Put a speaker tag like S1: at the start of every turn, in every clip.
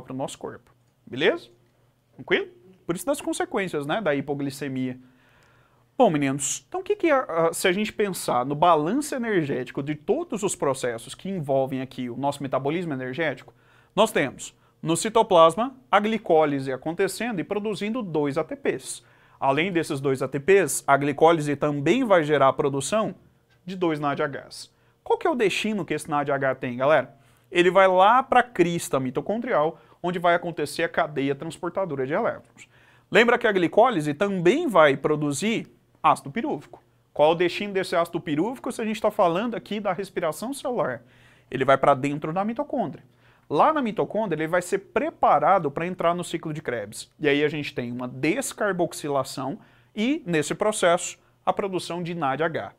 S1: para o nosso corpo. Beleza? Tranquilo? Por isso das consequências, né, da hipoglicemia. Bom, meninos, então o que, que é, se a gente pensar no balanço energético de todos os processos que envolvem aqui o nosso metabolismo energético, nós temos no citoplasma a glicólise acontecendo e produzindo dois ATPs. Além desses dois ATPs, a glicólise também vai gerar a produção de dois NADHs. Qual que é o destino que esse NADH tem, galera? ele vai lá para a crista mitocondrial, onde vai acontecer a cadeia transportadora de elétrons. Lembra que a glicólise também vai produzir ácido pirúvico. Qual o destino desse ácido pirúvico se a gente está falando aqui da respiração celular? Ele vai para dentro da mitocôndria. Lá na mitocôndria, ele vai ser preparado para entrar no ciclo de Krebs. E aí a gente tem uma descarboxilação e, nesse processo, a produção de NADH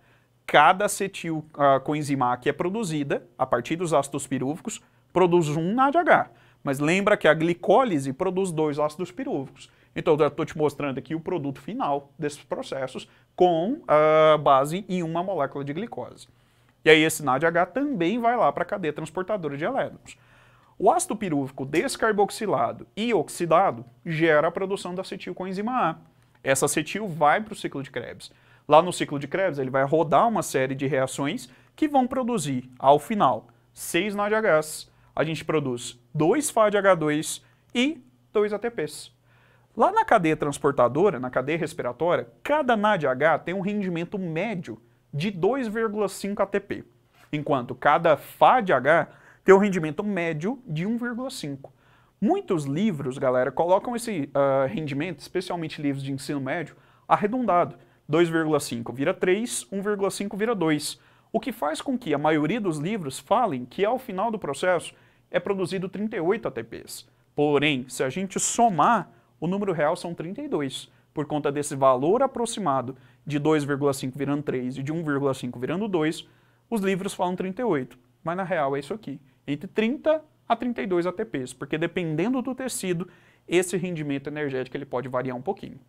S1: cada acetil a ah, coenzima que é produzida a partir dos ácidos pirúvicos produz um NADH. Mas lembra que a glicólise produz dois ácidos pirúvicos. Então, eu estou te mostrando aqui o produto final desses processos com uh, base em uma molécula de glicose. E aí, esse NADH também vai lá para a cadeia transportadora de elétrons. O ácido pirúvico descarboxilado e oxidado gera a produção da acetilcoenzima A. Essa acetil vai para o ciclo de Krebs. Lá no ciclo de Krebs, ele vai rodar uma série de reações que vão produzir, ao final, 6 NADHs. A gente produz 2 fadh de H2 e 2 ATPs. Lá na cadeia transportadora, na cadeia respiratória, cada NADH tem um rendimento médio de 2,5 ATP, enquanto cada FADH de H tem um rendimento médio de 1,5. Muitos livros, galera, colocam esse uh, rendimento, especialmente livros de ensino médio, arredondado. 2,5 vira 3, 1,5 vira 2. O que faz com que a maioria dos livros falem que ao final do processo é produzido 38 ATPs. Porém, se a gente somar, o número real são 32, por conta desse valor aproximado de 2,5 virando 3 e de 1,5 virando 2, os livros falam 38, mas na real é isso aqui, entre 30 a 32 ATPs, porque dependendo do tecido, esse rendimento energético ele pode variar um pouquinho.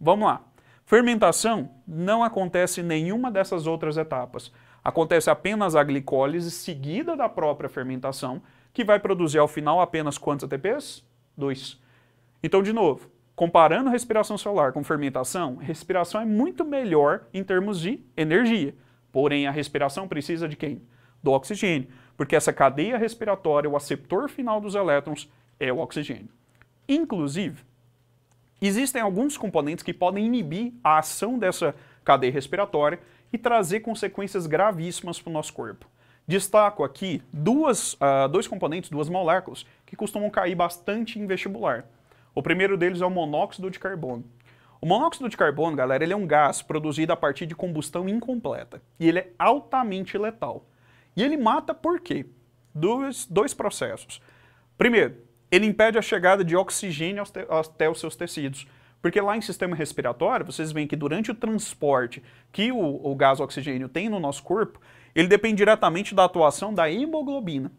S1: Vamos lá. Fermentação não acontece nenhuma dessas outras etapas. Acontece apenas a glicólise seguida da própria fermentação, que vai produzir ao final apenas quantos ATPs? 2. Então, de novo, comparando respiração celular com fermentação, respiração é muito melhor em termos de energia. Porém, a respiração precisa de quem? Do oxigênio, porque essa cadeia respiratória, o aceptor final dos elétrons, é o oxigênio. Inclusive, Existem alguns componentes que podem inibir a ação dessa cadeia respiratória e trazer consequências gravíssimas para o nosso corpo. Destaco aqui duas, uh, dois componentes, duas moléculas, que costumam cair bastante em vestibular. O primeiro deles é o monóxido de carbono. O monóxido de carbono, galera, ele é um gás produzido a partir de combustão incompleta e ele é altamente letal. E ele mata por quê? Dois, dois processos. Primeiro, ele impede a chegada de oxigênio até os seus tecidos. Porque lá em sistema respiratório, vocês veem que durante o transporte que o, o gás oxigênio tem no nosso corpo, ele depende diretamente da atuação da hemoglobina.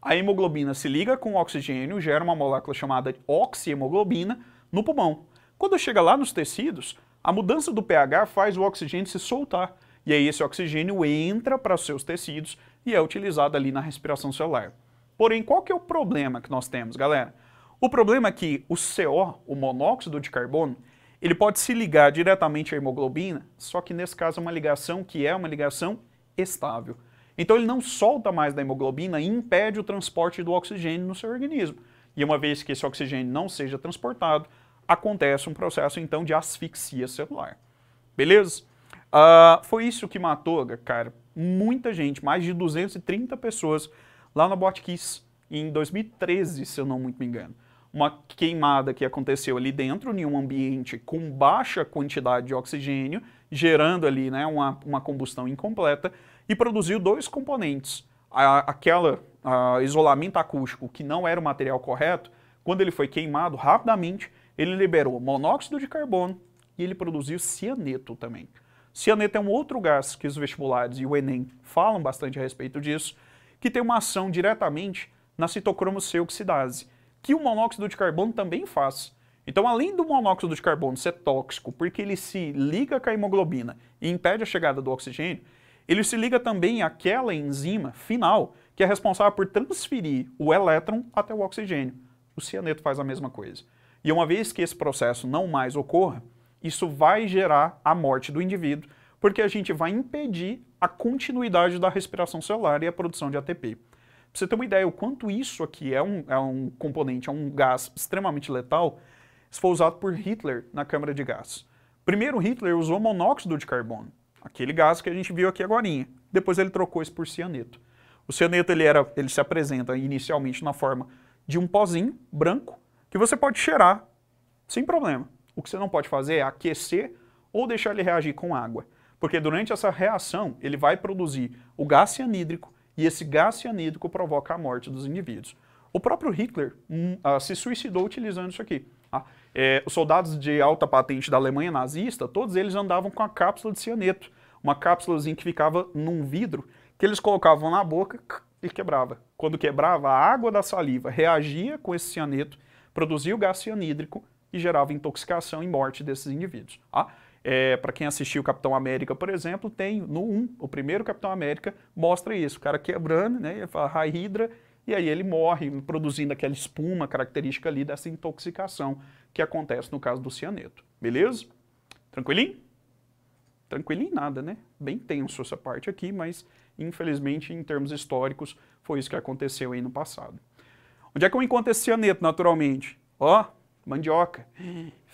S1: A hemoglobina se liga com o oxigênio, gera uma molécula chamada oxihemoglobina no pulmão. Quando chega lá nos tecidos, a mudança do pH faz o oxigênio se soltar. E aí esse oxigênio entra para seus tecidos e é utilizado ali na respiração celular. Porém, qual que é o problema que nós temos, galera? O problema é que o CO, o monóxido de carbono, ele pode se ligar diretamente à hemoglobina, só que nesse caso é uma ligação que é uma ligação estável. Então ele não solta mais da hemoglobina e impede o transporte do oxigênio no seu organismo. E uma vez que esse oxigênio não seja transportado, acontece um processo então de asfixia celular. Beleza? Uh, foi isso que matou, cara, muita gente, mais de 230 pessoas lá na Botkiss, em 2013, se eu não muito me engano. Uma queimada que aconteceu ali dentro, em um ambiente com baixa quantidade de oxigênio, gerando ali né, uma, uma combustão incompleta, e produziu dois componentes. A, aquela a, isolamento acústico, que não era o material correto, quando ele foi queimado, rapidamente ele liberou monóxido de carbono e ele produziu cianeto também. Cianeto é um outro gás que os vestibulares e o Enem falam bastante a respeito disso, que tem uma ação diretamente na citocromo C oxidase, que o monóxido de carbono também faz. Então, além do monóxido de carbono ser tóxico, porque ele se liga com a hemoglobina e impede a chegada do oxigênio, ele se liga também àquela enzima final que é responsável por transferir o elétron até o oxigênio. O cianeto faz a mesma coisa. E uma vez que esse processo não mais ocorra, isso vai gerar a morte do indivíduo porque a gente vai impedir a continuidade da respiração celular e a produção de ATP. Para você ter uma ideia o quanto isso aqui é um, é um componente, é um gás extremamente letal, isso foi usado por Hitler na câmara de gás. Primeiro Hitler usou monóxido de carbono, aquele gás que a gente viu aqui agora. Depois ele trocou isso por cianeto. O cianeto ele, era, ele se apresenta inicialmente na forma de um pozinho branco que você pode cheirar sem problema. O que você não pode fazer é aquecer ou deixar ele reagir com água. Porque durante essa reação, ele vai produzir o gás cianídrico e esse gás cianídrico provoca a morte dos indivíduos. O próprio Hitler hum, ah, se suicidou utilizando isso aqui. Ah, é, os soldados de alta patente da Alemanha nazista, todos eles andavam com a cápsula de cianeto, uma cápsulazinha que ficava num vidro, que eles colocavam na boca e quebrava. Quando quebrava, a água da saliva reagia com esse cianeto, produzia o gás cianídrico e gerava intoxicação e morte desses indivíduos. Ah, é, para quem assistiu Capitão América, por exemplo, tem no 1, o primeiro Capitão América, mostra isso. O cara quebrando, né? Ele fala, a Hydra, e aí ele morre, produzindo aquela espuma característica ali dessa intoxicação que acontece no caso do cianeto. Beleza? Tranquilinho? Tranquilinho nada, né? Bem tenso essa parte aqui, mas infelizmente, em termos históricos, foi isso que aconteceu aí no passado. Onde é que eu encontro esse cianeto, naturalmente? Ó, mandioca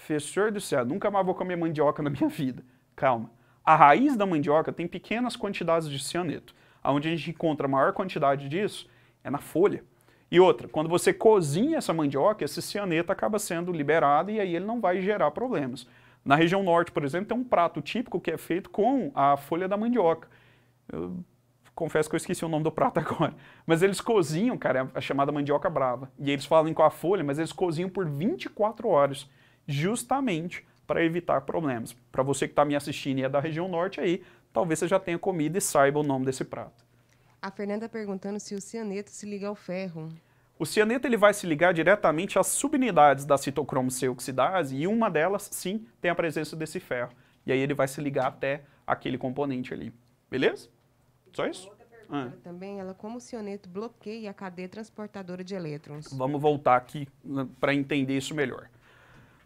S1: professor do céu, nunca mais vou comer mandioca na minha vida. Calma. A raiz da mandioca tem pequenas quantidades de cianeto. Onde a gente encontra a maior quantidade disso é na folha. E outra, quando você cozinha essa mandioca, esse cianeto acaba sendo liberado e aí ele não vai gerar problemas. Na região norte, por exemplo, tem um prato típico que é feito com a folha da mandioca. Eu confesso que eu esqueci o nome do prato agora. Mas eles cozinham, cara, é a chamada mandioca brava. E eles falam com a folha, mas eles cozinham por 24 horas justamente para evitar problemas. Para você que está me assistindo e é da região norte aí, talvez você já tenha comido e saiba o nome desse prato. A Fernanda perguntando se o cianeto se liga ao ferro. O cianeto ele vai se ligar diretamente às subunidades da citocromo C oxidase e uma delas, sim, tem a presença desse ferro. E aí ele vai se ligar até aquele componente ali. Beleza? Só isso? Ah. Também ela como o cianeto bloqueia a cadeia transportadora de elétrons. Vamos voltar aqui né, para entender isso melhor.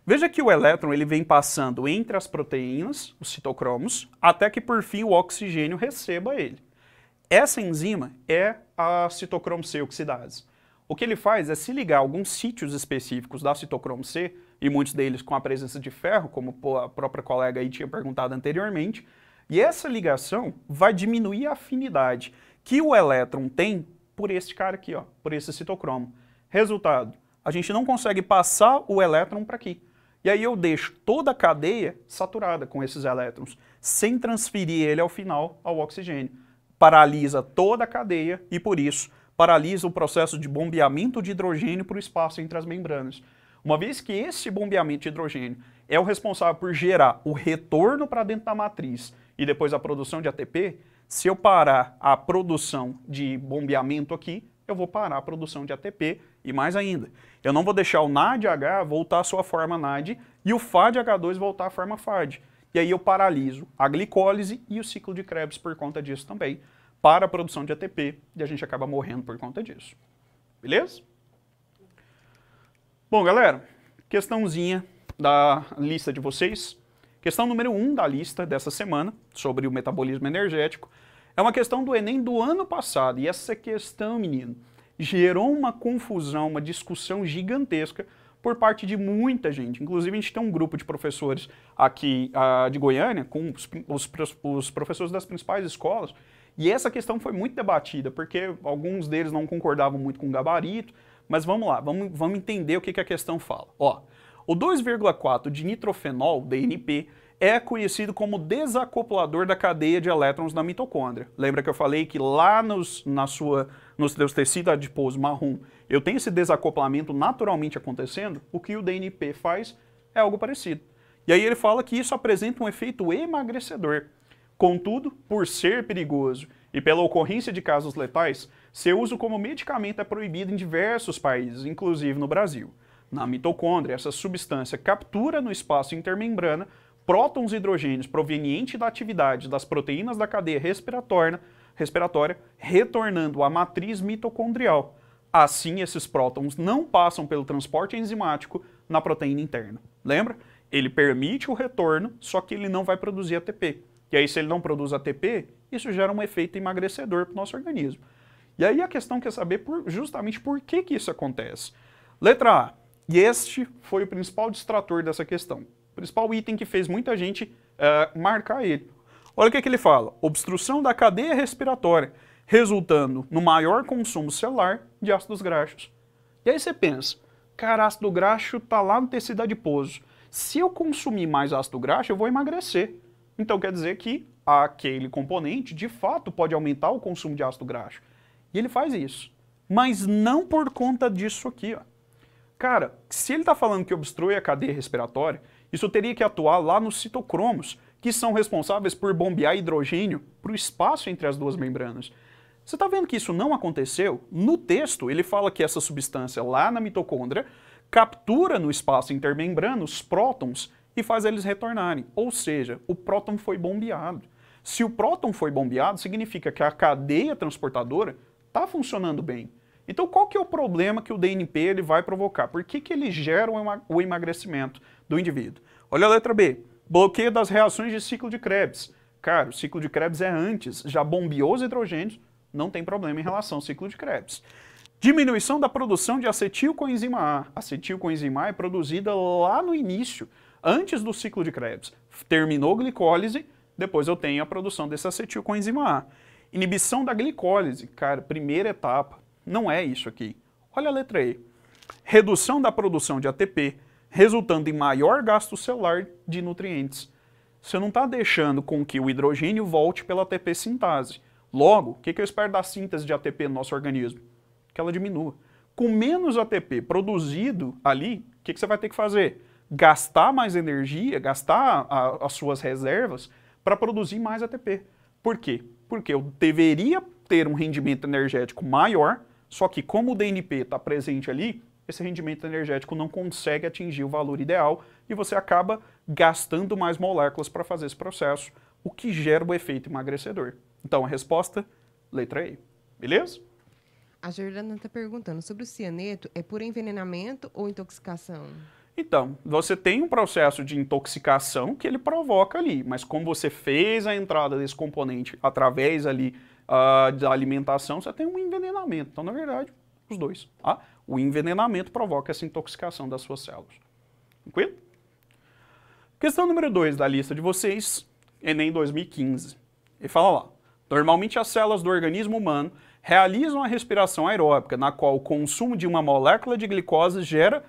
S1: Veja que o elétron ele vem passando entre as proteínas, os citocromos, até que por fim o oxigênio receba ele. Essa enzima é a citocromo C oxidase. O que ele faz é se ligar a alguns sítios específicos da citocromo C, e muitos deles com a presença de ferro, como a própria colega aí tinha perguntado anteriormente, e essa ligação vai diminuir a afinidade que o elétron tem por este cara aqui, ó, por esse citocromo. Resultado, a gente não consegue passar o elétron para aqui. E aí eu deixo toda a cadeia saturada com esses elétrons, sem transferir ele ao final ao oxigênio. Paralisa toda a cadeia e, por isso, paralisa o processo de bombeamento de hidrogênio para o espaço entre as membranas. Uma vez que esse bombeamento de hidrogênio é o responsável por gerar o retorno para dentro da matriz e depois a produção de ATP, se eu parar a produção de bombeamento aqui, eu vou parar a produção de ATP e mais ainda, eu não vou deixar o NADH voltar à sua forma NAD e o FADH2 voltar à forma FAD. E aí eu paraliso a glicólise e o ciclo de Krebs por conta disso também, para a produção de ATP, e a gente acaba morrendo por conta disso. Beleza? Bom, galera, questãozinha da lista de vocês. Questão número 1 um da lista dessa semana, sobre o metabolismo energético, é uma questão do Enem do ano passado. E essa questão, menino, gerou uma confusão, uma discussão gigantesca por parte de muita gente. Inclusive, a gente tem um grupo de professores aqui uh, de Goiânia, com os, os, os, professores das principais escolas, e essa questão foi muito debatida, porque alguns deles não concordavam muito com o gabarito, mas vamos lá, vamos, vamos entender o que, que a questão fala. Ó, o 2,4 de nitrofenol, DNP, é conhecido como desacoplador da cadeia de elétrons da mitocôndria. Lembra que eu falei que lá nos, na sua, nos seus tecidos adiposo marrom eu tenho esse desacoplamento naturalmente acontecendo? O que o DNP faz é algo parecido. E aí ele fala que isso apresenta um efeito emagrecedor. Contudo, por ser perigoso e pela ocorrência de casos letais, seu uso como medicamento é proibido em diversos países, inclusive no Brasil. Na mitocôndria, essa substância captura no espaço intermembrana prótons e hidrogênios provenientes da atividade das proteínas da cadeia respiratória, respiratória retornando à matriz mitocondrial. Assim, esses prótons não passam pelo transporte enzimático na proteína interna. Lembra? Ele permite o retorno, só que ele não vai produzir ATP. E aí, se ele não produz ATP, isso gera um efeito emagrecedor para o nosso organismo. E aí a questão quer saber por, justamente por que, que isso acontece. Letra A. E este foi o principal distrator dessa questão principal item que fez muita gente uh, marcar ele. Olha o que, é que ele fala: obstrução da cadeia respiratória, resultando no maior consumo celular de ácidos graxos. E aí você pensa, cara, ácido graxo está lá no tecido adiposo. Se eu consumir mais ácido graxo, eu vou emagrecer. Então quer dizer que aquele componente, de fato, pode aumentar o consumo de ácido graxo. E ele faz isso. Mas não por conta disso aqui, ó. Cara, se ele está falando que obstrui a cadeia respiratória, isso teria que atuar lá nos citocromos, que são responsáveis por bombear hidrogênio para o espaço entre as duas membranas. Você está vendo que isso não aconteceu? No texto, ele fala que essa substância lá na mitocôndria captura no espaço intermembrano os prótons e faz eles retornarem. Ou seja, o próton foi bombeado. Se o próton foi bombeado, significa que a cadeia transportadora está funcionando bem. Então qual que é o problema que o DNP ele vai provocar? Por que, que ele gera o emagrecimento? do indivíduo. Olha a letra B. Bloqueio das reações de ciclo de Krebs. Cara, o ciclo de Krebs é antes, já bombeou os hidrogênios, não tem problema em relação ao ciclo de Krebs. Diminuição da produção de acetilcoenzima A. Acetilcoenzima A é produzida lá no início, antes do ciclo de Krebs. Terminou a glicólise, depois eu tenho a produção desse acetilcoenzima A. Inibição da glicólise, cara, primeira etapa. Não é isso aqui. Olha a letra E. Redução da produção de ATP, resultando em maior gasto celular de nutrientes. Você não está deixando com que o hidrogênio volte pela ATP sintase. Logo, o que, que eu espero da síntese de ATP no nosso organismo? Que ela diminua. Com menos ATP produzido ali, o que, que você vai ter que fazer? Gastar mais energia, gastar a, as suas reservas para produzir mais ATP. Por quê? Porque eu deveria ter um rendimento energético maior, só que como o DNP está presente ali, esse rendimento energético não consegue atingir o valor ideal e você acaba gastando mais moléculas para fazer esse processo, o que gera o efeito emagrecedor. Então a resposta, letra E. Beleza? A Jordana está perguntando sobre o cianeto, é por envenenamento ou intoxicação? Então, você tem um processo de intoxicação que ele provoca ali, mas como você fez a entrada desse componente através ali uh, da alimentação, você tem um envenenamento. Então, na verdade, os dois. Tá? O envenenamento provoca essa intoxicação das suas células. Tranquilo? Questão número 2 da lista de vocês, Enem 2015. Ele fala lá: normalmente as células do organismo humano realizam a respiração aeróbica, na qual o consumo de uma molécula de glicose gera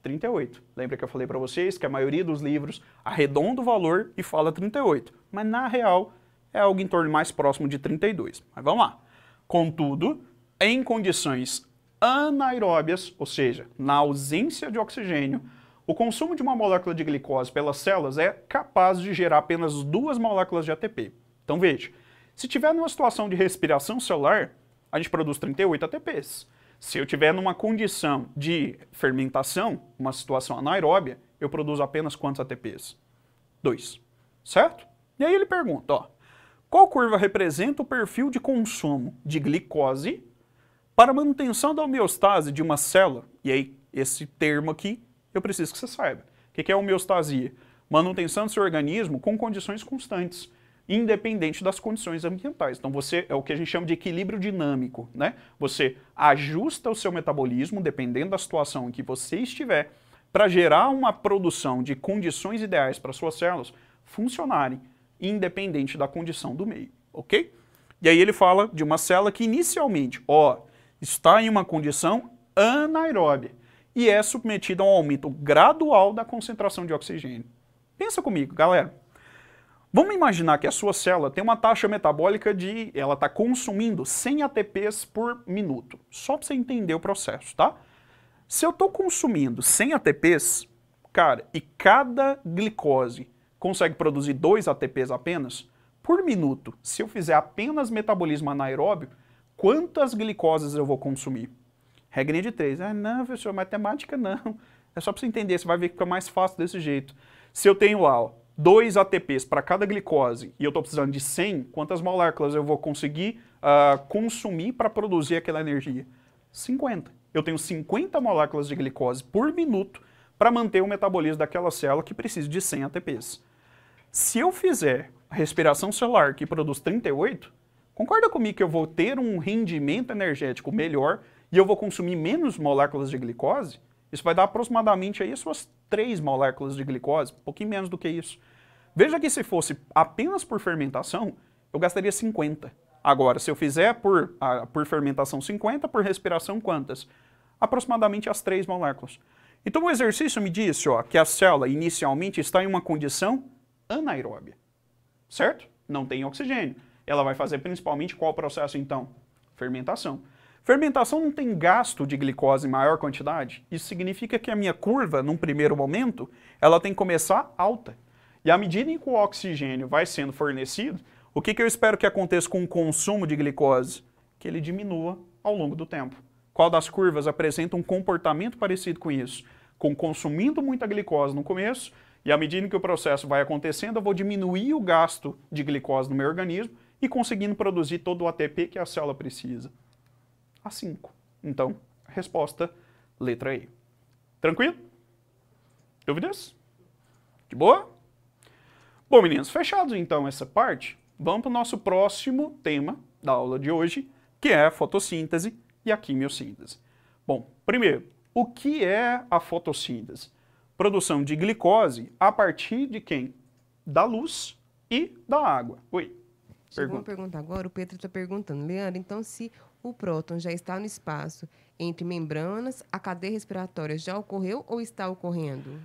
S1: 38. Lembra que eu falei para vocês que a maioria dos livros arredonda o valor e fala 38, mas na real é algo em torno mais próximo de 32. Mas vamos lá. Contudo, em condições anaeróbias, ou seja, na ausência de oxigênio, o consumo de uma molécula de glicose pelas células é capaz de gerar apenas duas moléculas de ATP. Então veja, se tiver numa situação de respiração celular, a gente produz 38 ATPs. Se eu tiver numa condição de fermentação, uma situação anaeróbia, eu produzo apenas quantos ATPs? Dois. Certo? E aí ele pergunta, ó, qual curva representa o perfil de consumo de glicose para a manutenção da homeostase de uma célula, e aí esse termo aqui eu preciso que você saiba. O que é homeostasia? Manutenção do seu organismo com condições constantes, independente das condições ambientais. Então você é o que a gente chama de equilíbrio dinâmico, né? Você ajusta o seu metabolismo dependendo da situação em que você estiver para gerar uma produção de condições ideais para suas células funcionarem independente da condição do meio, ok? E aí ele fala de uma célula que inicialmente, ó, está em uma condição anaeróbia e é submetido a um aumento gradual da concentração de oxigênio. Pensa comigo, galera. Vamos imaginar que a sua célula tem uma taxa metabólica de, ela está consumindo 100 ATPs por minuto, só para você entender o processo, tá? Se eu estou consumindo 100 ATPs, cara, e cada glicose consegue produzir 2 ATPs apenas por minuto, se eu fizer apenas metabolismo anaeróbio, quantas glicoses eu vou consumir. Regra de três. Ah, não, professor, matemática não. É só para você entender, você vai ver que fica mais fácil desse jeito. Se eu tenho lá ó, dois ATPs para cada glicose e eu estou precisando de 100, quantas moléculas eu vou conseguir uh, consumir para produzir aquela energia? 50. Eu tenho 50 moléculas de glicose por minuto para manter o metabolismo daquela célula que precisa de 100 ATPs. Se eu fizer a respiração celular que produz 38, Concorda comigo que eu vou ter um rendimento energético melhor e eu vou consumir menos moléculas de glicose? Isso vai dar aproximadamente aí as suas três moléculas de glicose, um pouquinho menos do que isso. Veja que se fosse apenas por fermentação, eu gastaria 50. Agora, se eu fizer por, por fermentação 50, por respiração quantas? Aproximadamente as três moléculas. Então o exercício me disse ó, que a célula inicialmente está em uma condição anaeróbia, certo? Não tem oxigênio. Ela vai fazer principalmente qual processo então? Fermentação. Fermentação não tem gasto de glicose em maior quantidade. Isso significa que a minha curva, num primeiro momento, ela tem que começar alta. E à medida em que o oxigênio vai sendo fornecido, o que, que eu espero que aconteça com o consumo de glicose? Que ele diminua ao longo do tempo. Qual das curvas apresenta um comportamento parecido com isso? Com consumindo muita glicose no começo, e à medida que o processo vai acontecendo, eu vou diminuir o gasto de glicose no meu organismo, e conseguindo produzir todo o ATP que a célula precisa. A5. Então, resposta, letra E. Tranquilo? Dúvidas? De boa? Bom, meninos, fechados então essa parte, vamos para o nosso próximo tema da aula de hoje, que é a fotossíntese e a quimiossíntese. Bom, primeiro, o que é a fotossíntese? Produção de glicose a partir de quem? Da luz e da água. Oi. Chegou pergunta. pergunta agora, o Pedro está perguntando, Leandro, então se o próton já está no espaço entre membranas, a cadeia respiratória já ocorreu ou está ocorrendo?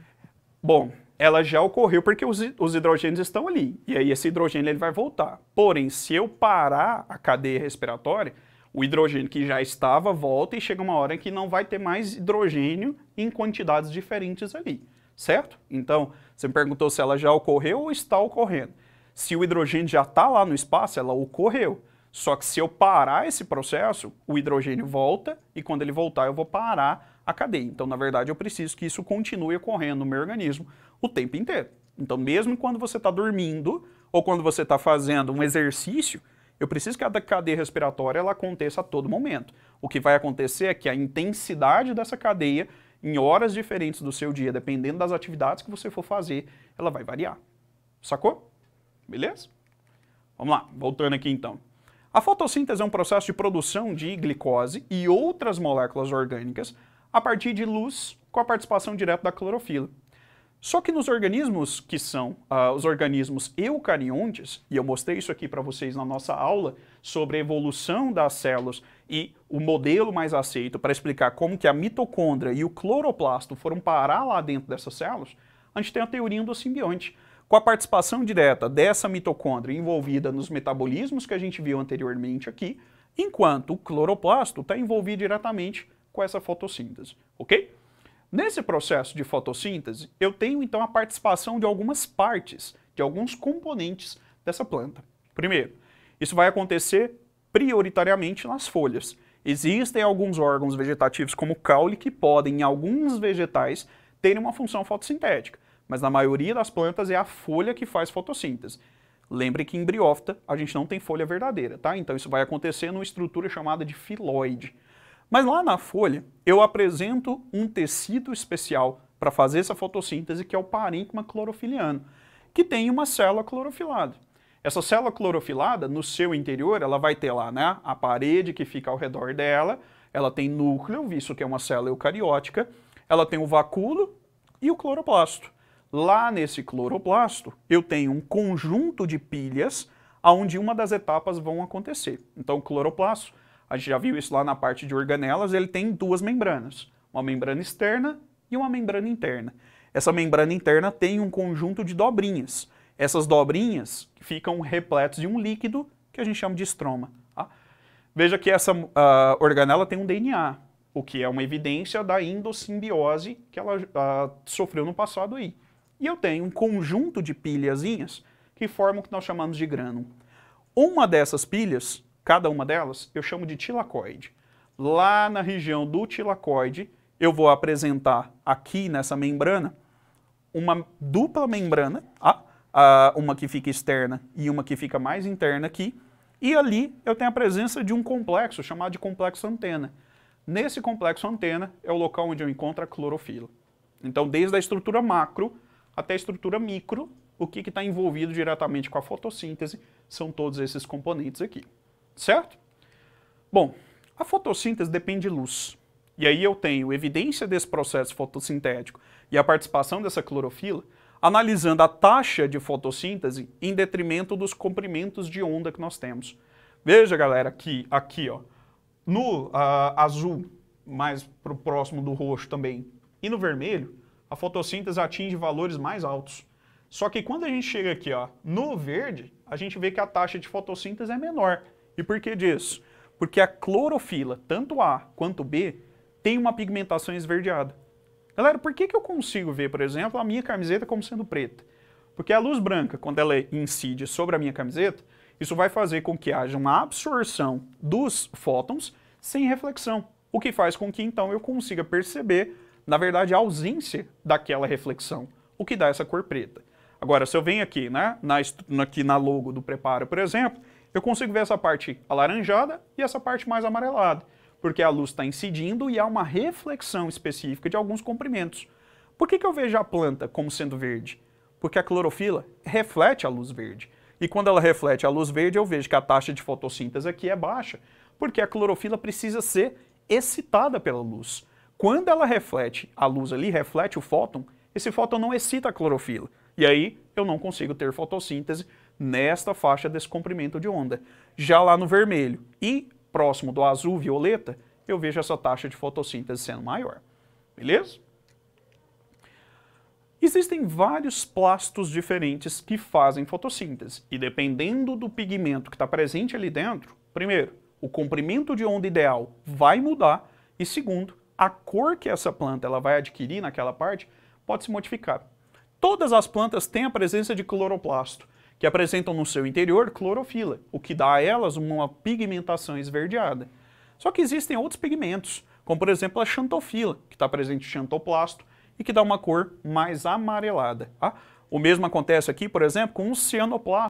S1: Bom, ela já ocorreu porque os, os hidrogênios estão ali, e aí esse hidrogênio ele vai voltar. Porém, se eu parar a cadeia respiratória, o hidrogênio que já estava volta e chega uma hora que não vai ter mais hidrogênio em quantidades diferentes ali, certo? Então, você me perguntou se ela já ocorreu ou está ocorrendo se o hidrogênio já está lá no espaço, ela ocorreu. Só que se eu parar esse processo, o hidrogênio volta e quando ele voltar eu vou parar a cadeia. Então, na verdade, eu preciso que isso continue ocorrendo no meu organismo o tempo inteiro. Então, mesmo quando você está dormindo ou quando você está fazendo um exercício, eu preciso que a cadeia respiratória ela aconteça a todo momento. O que vai acontecer é que a intensidade dessa cadeia, em horas diferentes do seu dia, dependendo das atividades que você for fazer, ela vai variar. Sacou? Beleza? Vamos lá, voltando aqui então. A fotossíntese é um processo de produção de glicose e outras moléculas orgânicas a partir de luz com a participação direta da clorofila. Só que nos organismos que são uh, os organismos eucariontes, e eu mostrei isso aqui para vocês na nossa aula sobre a evolução das células e o modelo mais aceito para explicar como que a mitocôndria e o cloroplasto foram parar lá dentro dessas células, a gente tem a teoria do simbionte com a participação direta dessa mitocôndria envolvida nos metabolismos que a gente viu anteriormente aqui, enquanto o cloroplasto está envolvido diretamente com essa fotossíntese, ok? Nesse processo de fotossíntese, eu tenho então a participação de algumas partes, de alguns componentes dessa planta. Primeiro, isso vai acontecer prioritariamente nas folhas. Existem alguns órgãos vegetativos, como o caule, que podem, em alguns vegetais, terem uma função fotossintética mas na maioria das plantas é a folha que faz fotossíntese. Lembre que em briófita a gente não tem folha verdadeira, tá? Então isso vai acontecer numa estrutura chamada de filoide. Mas lá na folha eu apresento um tecido especial para fazer essa fotossíntese que é o parênquima clorofiliano, que tem uma célula clorofilada. Essa célula clorofilada, no seu interior, ela vai ter lá né, a parede que fica ao redor dela, ela tem núcleo, visto que é uma célula eucariótica, ela tem o vacúolo e o cloroplasto. Lá nesse cloroplasto, eu tenho um conjunto de pilhas onde uma das etapas vão acontecer. Então, o cloroplasto, a gente já viu isso lá na parte de organelas, ele tem duas membranas, uma membrana externa e uma membrana interna. Essa membrana interna tem um conjunto de dobrinhas. Essas dobrinhas ficam repletas de um líquido que a gente chama de estroma. Tá? Veja que essa uh, organela tem um DNA, o que é uma evidência da endossimbiose que ela uh, sofreu no passado aí. E eu tenho um conjunto de pilhazinhas que formam o que nós chamamos de grânum. Uma dessas pilhas, cada uma delas, eu chamo de tilacoide. Lá na região do tilacoide, eu vou apresentar aqui nessa membrana uma dupla membrana, tá? uma que fica externa e uma que fica mais interna aqui, e ali eu tenho a presença de um complexo chamado de complexo antena. Nesse complexo antena é o local onde eu encontro a clorofila. Então, desde a estrutura macro, até a estrutura micro, o que está envolvido diretamente com a fotossíntese são todos esses componentes aqui, certo? Bom, a fotossíntese depende de luz. E aí eu tenho evidência desse processo fotossintético e a participação dessa clorofila, analisando a taxa de fotossíntese em detrimento dos comprimentos de onda que nós temos. Veja, galera, que aqui, ó, no uh, azul, mais para o próximo do roxo também, e no vermelho, a fotossíntese atinge valores mais altos. Só que quando a gente chega aqui ó, no verde, a gente vê que a taxa de fotossíntese é menor. E por que disso? Porque a clorofila, tanto A quanto B, tem uma pigmentação esverdeada. Galera, por que, que eu consigo ver, por exemplo, a minha camiseta como sendo preta? Porque a luz branca, quando ela incide sobre a minha camiseta, isso vai fazer com que haja uma absorção dos fótons sem reflexão, o que faz com que então eu consiga perceber na verdade, a ausência daquela reflexão, o que dá essa cor preta. Agora, se eu venho aqui, né, na, aqui na logo do preparo, por exemplo, eu consigo ver essa parte alaranjada e essa parte mais amarelada, porque a luz está incidindo e há uma reflexão específica de alguns comprimentos. Por que, que eu vejo a planta como sendo verde? Porque a clorofila reflete a luz verde. E quando ela reflete a luz verde, eu vejo que a taxa de fotossíntese aqui é baixa, porque a clorofila precisa ser excitada pela luz quando ela reflete, a luz ali reflete o fóton, esse fóton não excita a clorofila. E aí eu não consigo ter fotossíntese nesta faixa desse comprimento de onda. Já lá no vermelho e próximo do azul violeta, eu vejo essa taxa de fotossíntese sendo maior. Beleza? Existem vários plastos diferentes que fazem fotossíntese, e dependendo do pigmento que está presente ali dentro, primeiro, o comprimento de onda ideal vai mudar, e segundo, a cor que essa planta ela vai adquirir naquela parte pode se modificar. Todas as plantas têm a presença de cloroplasto, que apresentam no seu interior clorofila, o que dá a elas uma pigmentação esverdeada. Só que existem outros pigmentos, como por exemplo a xantofila, que está presente em xantoplasto e que dá uma cor mais amarelada. Tá? O mesmo acontece aqui, por exemplo, com o cianoplasto.